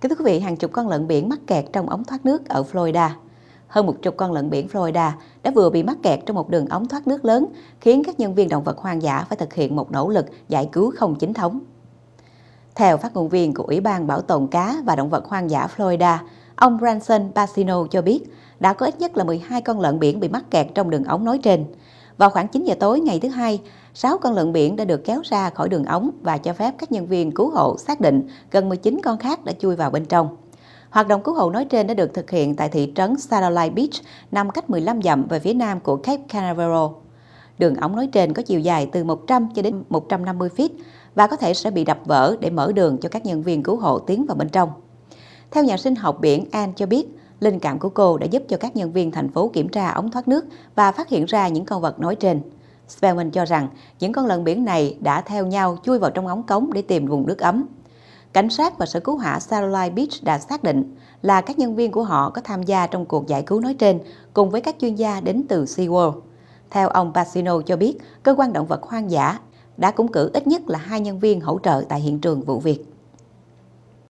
Kính thưa quý vị, hàng chục con lợn biển mắc kẹt trong ống thoát nước ở Florida. Hơn một chục con lợn biển Florida đã vừa bị mắc kẹt trong một đường ống thoát nước lớn, khiến các nhân viên động vật hoang dã phải thực hiện một nỗ lực giải cứu không chính thống. Theo phát ngôn viên của Ủy ban Bảo tồn cá và động vật hoang dã Florida, ông Branson Basino cho biết đã có ít nhất là 12 con lợn biển bị mắc kẹt trong đường ống nói trên. Vào khoảng 9 giờ tối ngày thứ hai, 6 con lợn biển đã được kéo ra khỏi đường ống và cho phép các nhân viên cứu hộ xác định gần 19 con khác đã chui vào bên trong. Hoạt động cứu hộ nói trên đã được thực hiện tại thị trấn Satellite Beach, nằm cách 15 dặm về phía nam của Cape Canaveral. Đường ống nói trên có chiều dài từ 100 cho đến 150 feet và có thể sẽ bị đập vỡ để mở đường cho các nhân viên cứu hộ tiến vào bên trong. Theo nhà sinh học biển Anne cho biết, linh cảm của cô đã giúp cho các nhân viên thành phố kiểm tra ống thoát nước và phát hiện ra những con vật nói trên. Spellman cho rằng những con lợn biển này đã theo nhau chui vào trong ống cống để tìm vùng nước ấm. Cảnh sát và sở cứu hỏa Caroline Beach đã xác định là các nhân viên của họ có tham gia trong cuộc giải cứu nói trên cùng với các chuyên gia đến từ SeaWorld. Theo ông Pacino cho biết, cơ quan động vật hoang dã đã cúng cử ít nhất là hai nhân viên hỗ trợ tại hiện trường vụ việc.